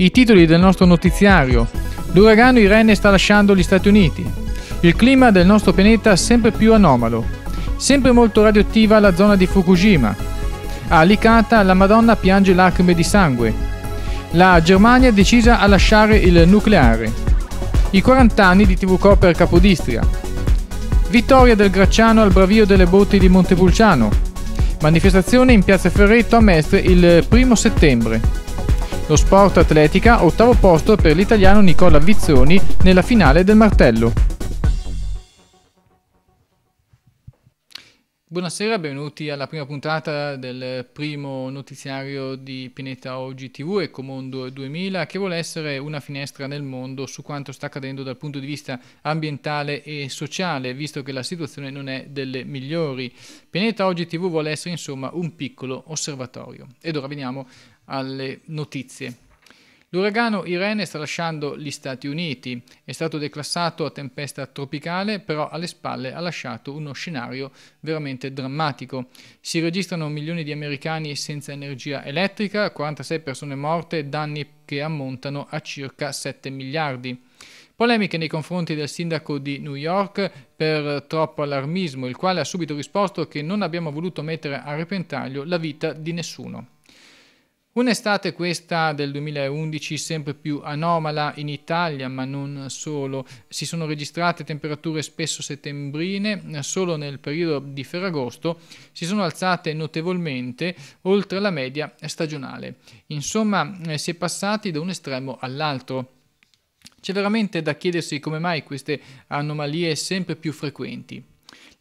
I titoli del nostro notiziario. L'uragano Irene sta lasciando gli Stati Uniti. Il clima del nostro pianeta sempre più anomalo. Sempre molto radioattiva la zona di Fukushima. A Alicata la Madonna piange lacrime di sangue. La Germania è decisa a lasciare il nucleare. I 40 anni di TV per Capodistria. Vittoria del Gracciano al bravio delle botti di Montepulciano. Manifestazione in Piazza Ferretto a Mestre il primo settembre. Lo Sport Atletica, ottavo posto per l'italiano Nicola Vizzoni nella finale del martello. Buonasera, benvenuti alla prima puntata del primo notiziario di Pineta Oggi TV e Comondo 2000 che vuole essere una finestra nel mondo su quanto sta accadendo dal punto di vista ambientale e sociale, visto che la situazione non è delle migliori. Pineta Oggi TV vuole essere insomma un piccolo osservatorio. Ed ora veniamo alle notizie. L'uragano Irene sta lasciando gli Stati Uniti, è stato declassato a tempesta tropicale, però alle spalle ha lasciato uno scenario veramente drammatico. Si registrano milioni di americani senza energia elettrica, 46 persone morte, danni che ammontano a circa 7 miliardi. Polemiche nei confronti del sindaco di New York per troppo allarmismo, il quale ha subito risposto che non abbiamo voluto mettere a repentaglio la vita di nessuno. Un'estate questa del 2011 sempre più anomala in Italia, ma non solo. Si sono registrate temperature spesso settembrine, solo nel periodo di Ferragosto si sono alzate notevolmente oltre la media stagionale. Insomma, eh, si è passati da un estremo all'altro. C'è veramente da chiedersi come mai queste anomalie sempre più frequenti.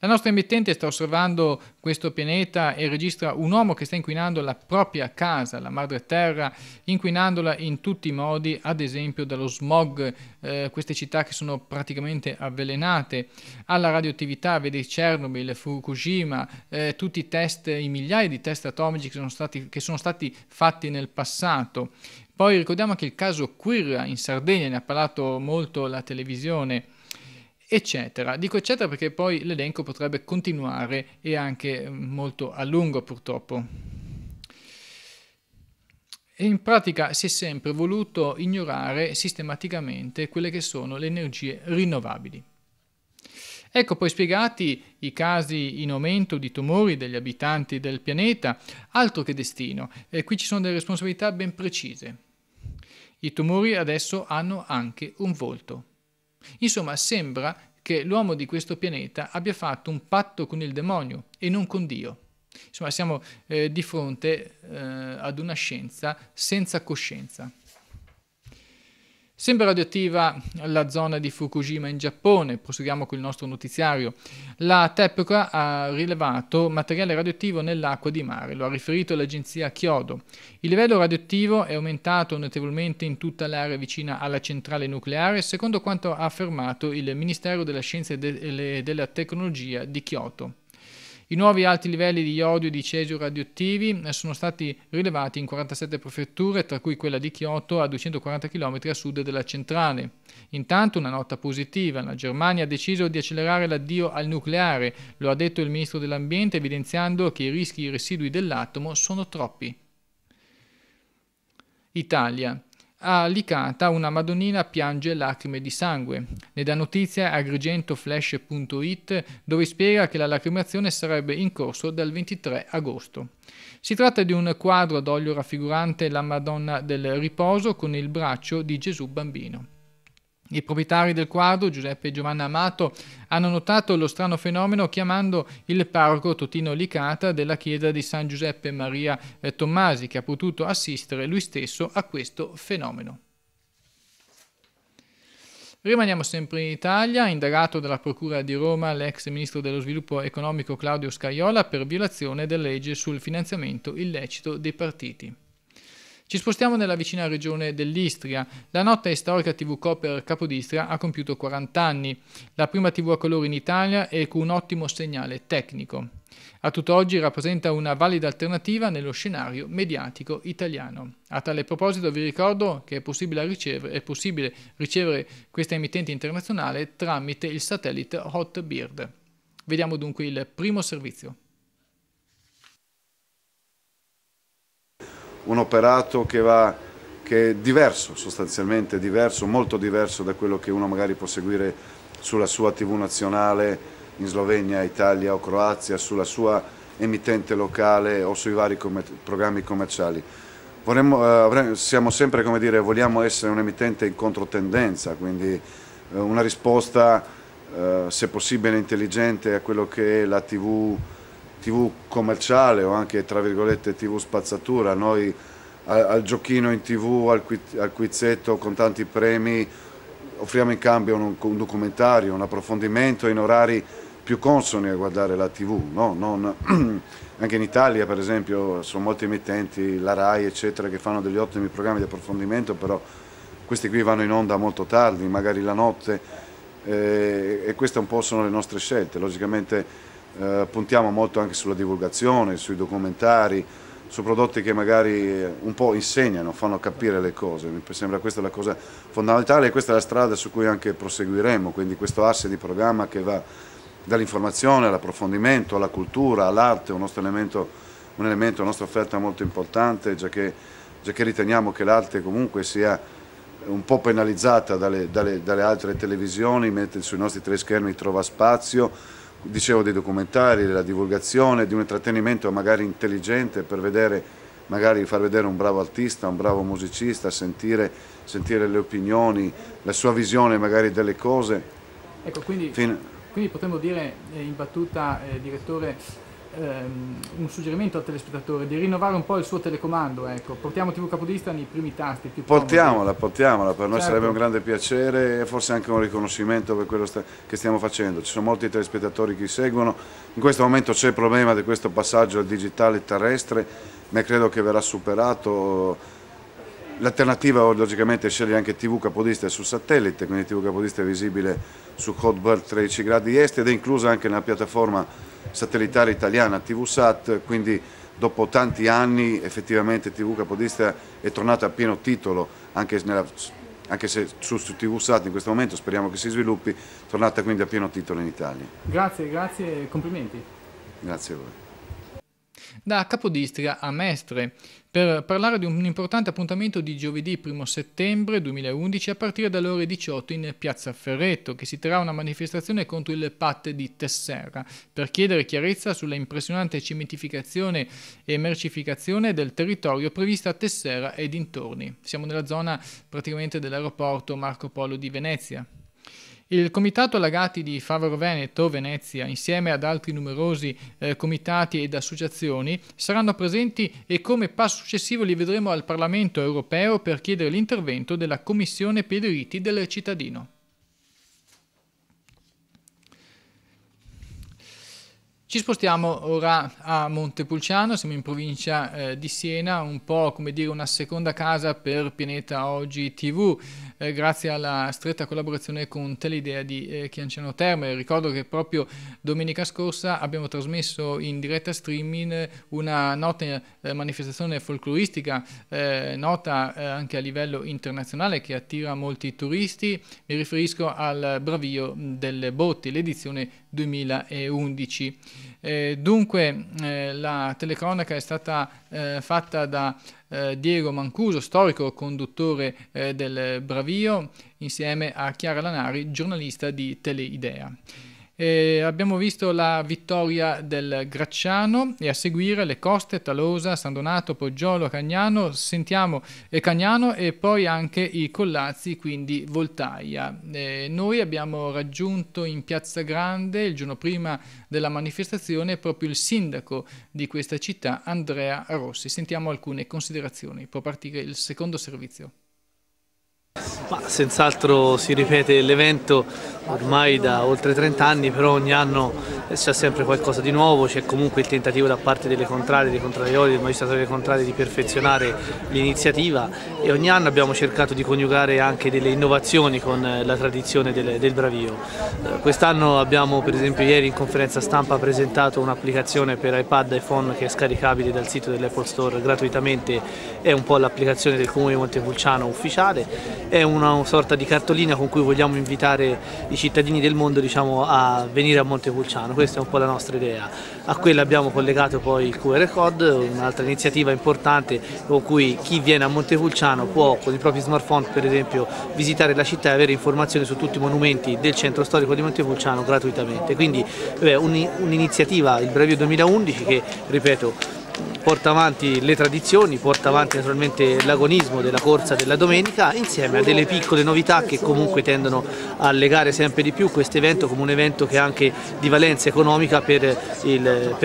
La nostra emittente sta osservando questo pianeta e registra un uomo che sta inquinando la propria casa, la madre terra, inquinandola in tutti i modi, ad esempio dallo smog, eh, queste città che sono praticamente avvelenate, alla radioattività, vede Chernobyl, Fukushima, eh, tutti i test, i migliaia di test atomici che sono stati, che sono stati fatti nel passato. Poi ricordiamo anche il caso Quirra in Sardegna, ne ha parlato molto la televisione eccetera. Dico eccetera perché poi l'elenco potrebbe continuare e anche mm, molto a lungo purtroppo. E in pratica si è sempre voluto ignorare sistematicamente quelle che sono le energie rinnovabili. Ecco poi spiegati i casi in aumento di tumori degli abitanti del pianeta, altro che destino, e qui ci sono delle responsabilità ben precise. I tumori adesso hanno anche un volto. Insomma, sembra che l'uomo di questo pianeta abbia fatto un patto con il demonio e non con Dio. Insomma, siamo eh, di fronte eh, ad una scienza senza coscienza. Sembra radioattiva la zona di Fukushima in Giappone, proseguiamo con il nostro notiziario. La TEPCO ha rilevato materiale radioattivo nell'acqua di mare, lo ha riferito l'agenzia Chiodo. Il livello radioattivo è aumentato notevolmente in tutta l'area vicina alla centrale nucleare, secondo quanto ha affermato il Ministero della Scienza e della Tecnologia di Kyoto. I nuovi alti livelli di iodio e di cesio radioattivi eh, sono stati rilevati in 47 prefetture, tra cui quella di Kyoto, a 240 km a sud della centrale. Intanto una nota positiva, la Germania ha deciso di accelerare l'addio al nucleare, lo ha detto il ministro dell'ambiente evidenziando che i rischi residui dell'atomo sono troppi. Italia. A Licata una Madonnina piange lacrime di sangue. Ne dà notizia agrigentoflash.it dove spiega che la lacrimazione sarebbe in corso dal 23 agosto. Si tratta di un quadro ad olio raffigurante la Madonna del Riposo con il braccio di Gesù Bambino. I proprietari del quadro, Giuseppe e Giovanna Amato, hanno notato lo strano fenomeno chiamando il parroco Totino Licata della chiesa di San Giuseppe Maria eh, Tommasi, che ha potuto assistere lui stesso a questo fenomeno. Rimaniamo sempre in Italia, indagato dalla Procura di Roma l'ex ministro dello sviluppo economico Claudio Scaiola per violazione della legge sul finanziamento illecito dei partiti. Ci spostiamo nella vicina regione dell'Istria. La notte storica TV Copper Capodistria ha compiuto 40 anni, la prima TV a colori in Italia e con ecco un ottimo segnale tecnico. A tutt'oggi rappresenta una valida alternativa nello scenario mediatico italiano. A tale proposito vi ricordo che è possibile ricevere, è possibile ricevere questa emittente internazionale tramite il satellite Hot Vediamo dunque il primo servizio. un operato che, va, che, è diverso sostanzialmente, diverso, molto diverso da quello che uno magari può seguire sulla sua tv nazionale in Slovenia, Italia o Croazia, sulla sua emittente locale o sui vari com programmi commerciali. Vorremmo, eh, siamo sempre, come dire, vogliamo essere un'emittente in controtendenza, quindi eh, una risposta eh, se possibile intelligente a quello che è la tv tv commerciale o anche tra virgolette tv spazzatura, noi al, al giochino in tv, al, al quizzetto con tanti premi offriamo in cambio un, un, documentario, un approfondimento in orari più consoni a guardare la tv, no? non, anche in Italia per esempio sono molti emittenti, la RAI eccetera che fanno degli ottimi programmi di approfondimento però questi qui vanno in onda molto tardi, magari la notte eh, e queste un po' sono le nostre scelte, logicamente eh, puntiamo molto anche sulla divulgazione, sui documentari, su prodotti che magari un po' insegnano, fanno capire le cose, mi sembra questa la cosa fondamentale e questa è la strada su cui anche proseguiremo, quindi questo asse di programma che va dall'informazione all'approfondimento, alla cultura, all'arte, un nostro elemento, un elemento, una nostra offerta molto importante, già che, già che riteniamo che l'arte comunque sia un po' penalizzata dalle, dalle, dalle altre televisioni, mentre sui nostri tre schermi trova spazio, dicevo dei documentari, della divulgazione, di un intrattenimento magari intelligente per vedere, magari far vedere un bravo artista, un bravo musicista, sentire, sentire le opinioni, la sua visione magari delle cose. Ecco, quindi, fin... quindi potremmo dire eh, in battuta, eh, direttore, ehm, un suggerimento al telespettatore di rinnovare un po' il suo telecomando, ecco. portiamo TV Capodista nei primi tasti. Più portiamola, portiamola, per noi certo. sarebbe un grande piacere e forse anche un riconoscimento per quello che stiamo facendo. Ci sono molti telespettatori che seguono, in questo momento c'è il problema di questo passaggio al digitale terrestre, ma credo che verrà superato L'alternativa logicamente è scegliere anche TV Capodista su satellite, quindi TV Capodista è visibile su Hotbird 13 gradi est ed è inclusa anche nella piattaforma satellitare italiana TVSat, quindi dopo tanti anni effettivamente TV Capodista è tornata a pieno titolo, anche, nella, anche se su, su TVSat in questo momento speriamo che si sviluppi, tornata quindi a pieno titolo in Italia. Grazie, grazie e complimenti. Grazie a voi da Capodistria a Mestre per parlare di un importante appuntamento di giovedì 1 settembre 2011 a partire dalle ore 18 in Piazza Ferretto che si terrà una manifestazione contro il PAT di Tesserra per chiedere chiarezza sulla impressionante cementificazione e mercificazione del territorio prevista a Tesserra e dintorni. Siamo nella zona praticamente dell'aeroporto Marco Polo di Venezia. Il Comitato Lagati di Favaro Veneto, Venezia, insieme ad altri numerosi eh, comitati ed associazioni, saranno presenti e come passo successivo li vedremo al Parlamento europeo per chiedere l'intervento della Commissione per i diritti del cittadino. Ci spostiamo ora a Montepulciano, siamo in provincia eh, di Siena, un po' come dire una seconda casa per Pianeta Oggi TV, eh, grazie alla stretta collaborazione con Teleidea di eh, Chianciano Terme. Ricordo che proprio domenica scorsa abbiamo trasmesso in diretta streaming una nota eh, manifestazione folcloristica, eh, nota eh, anche a livello internazionale che attira molti turisti, mi riferisco al Bravio mm, delle Botti, l'edizione 2011. Eh, dunque eh, la telecronaca è stata eh, fatta da eh, Diego Mancuso, storico conduttore eh, del Bravio, insieme a Chiara Lanari, giornalista di Teleidea. E abbiamo visto la vittoria del Gracciano e a seguire le Coste, Talosa, San Donato, Poggiolo, Cagnano, sentiamo eh, Cagnano e poi anche i Collazzi, quindi Voltaia. E noi abbiamo raggiunto in Piazza Grande il giorno prima della manifestazione proprio il sindaco di questa città, Andrea Rossi. Sentiamo alcune considerazioni. Può partire il secondo servizio senz'altro si ripete l'evento ormai da oltre 30 anni, però ogni anno c'è sempre qualcosa di nuovo, c'è comunque il tentativo da parte delle contrade, dei contrariori, del magistrato delle contrade di perfezionare l'iniziativa e ogni anno abbiamo cercato di coniugare anche delle innovazioni con eh, la tradizione del, del bravio. Eh, quest'anno abbiamo per esempio ieri in conferenza stampa presentato un'applicazione per iPad iPhone che è scaricabile dal sito dell'Apple Store gratuitamente, è un po' l'applicazione del Comune di Montepulciano ufficiale è una sorta di cartolina con cui vogliamo invitare i cittadini del mondo diciamo, a venire a Montepulciano, questa è un po' la nostra idea. A quella abbiamo collegato poi il QR Code, un'altra iniziativa importante con cui chi viene a Montepulciano può con i propri smartphone per esempio visitare la città e avere informazioni su tutti i monumenti del centro storico di Montepulciano gratuitamente. Quindi un'iniziativa, il Brevio 2011 che ripeto porta avanti le tradizioni, porta avanti naturalmente l'agonismo della corsa della domenica insieme a delle piccole novità che comunque tendono a legare sempre di più questo evento come un evento che è anche di valenza economica per,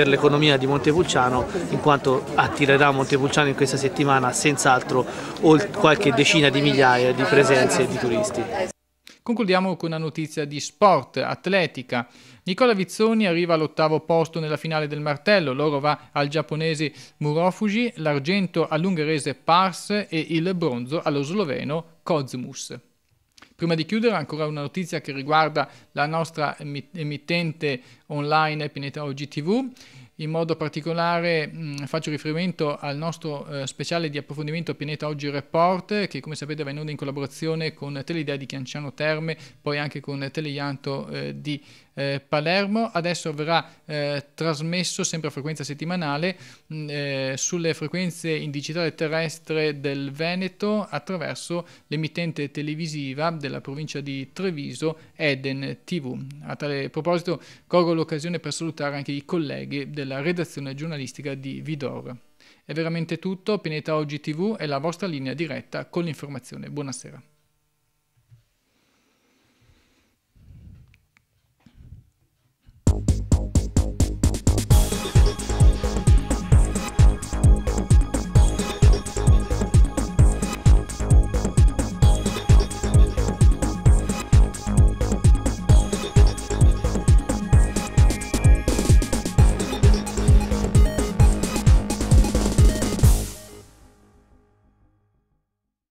l'economia di Montepulciano in quanto attirerà Montepulciano in questa settimana senz'altro qualche decina di migliaia di presenze di turisti. Concludiamo con una notizia di sport, atletica. Nicola Vizzoni arriva all'ottavo posto nella finale del martello, l'oro va al giapponese Murofuji, l'argento all'ungherese Pars e il bronzo allo sloveno Kozmus. Prima di chiudere ancora una notizia che riguarda la nostra emittente online Pianeta OG TV in modo particolare mh, mm, faccio riferimento al nostro eh, speciale di approfondimento Pianeta Oggi Report che come sapete va in onda in collaborazione con Teleidea di Chianciano Terme, poi anche con Teleianto eh, di eh, Palermo, adesso verrà eh, trasmesso sempre a frequenza settimanale mh, mm, eh, sulle frequenze in digitale terrestre del Veneto attraverso l'emittente televisiva della provincia di Treviso, Eden TV. A tale proposito colgo l'occasione per salutare anche i colleghi della redazione giornalistica di Vidor. È veramente tutto, Pianeta Oggi TV è la vostra linea diretta con l'informazione. Buonasera.